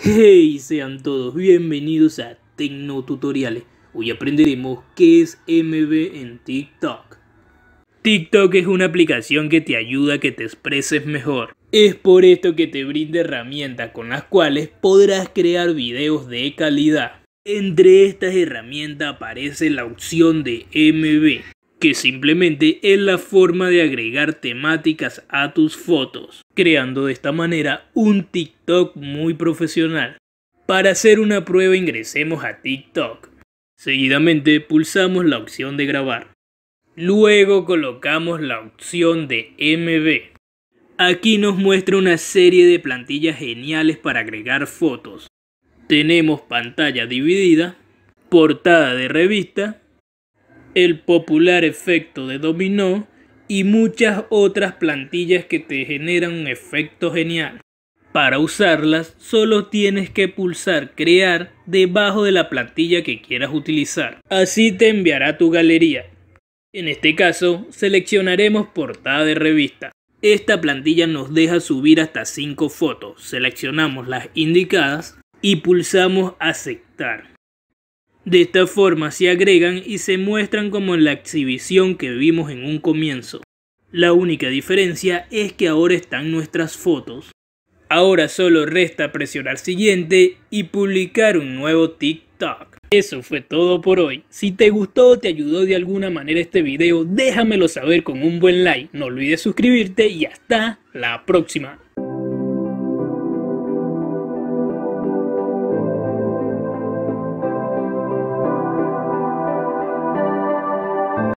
Hey, sean todos bienvenidos a Tecno Tutoriales. Hoy aprenderemos qué es MB en TikTok. TikTok es una aplicación que te ayuda a que te expreses mejor. Es por esto que te brinda herramientas con las cuales podrás crear videos de calidad. Entre estas herramientas aparece la opción de MB, que simplemente es la forma de agregar temáticas a tus fotos, creando de esta manera un TikTok muy profesional. Para hacer una prueba ingresemos a TikTok. Seguidamente pulsamos la opción de grabar. Luego colocamos la opción de MV Aquí nos muestra una serie de plantillas geniales para agregar fotos. Tenemos pantalla dividida, portada de revista el popular efecto de dominó y muchas otras plantillas que te generan un efecto genial. Para usarlas solo tienes que pulsar crear debajo de la plantilla que quieras utilizar. Así te enviará tu galería. En este caso seleccionaremos portada de revista. Esta plantilla nos deja subir hasta 5 fotos. Seleccionamos las indicadas y pulsamos aceptar. De esta forma se agregan y se muestran como en la exhibición que vimos en un comienzo. La única diferencia es que ahora están nuestras fotos. Ahora solo resta presionar siguiente y publicar un nuevo TikTok. Eso fue todo por hoy. Si te gustó o te ayudó de alguna manera este video, déjamelo saber con un buen like. No olvides suscribirte y hasta la próxima.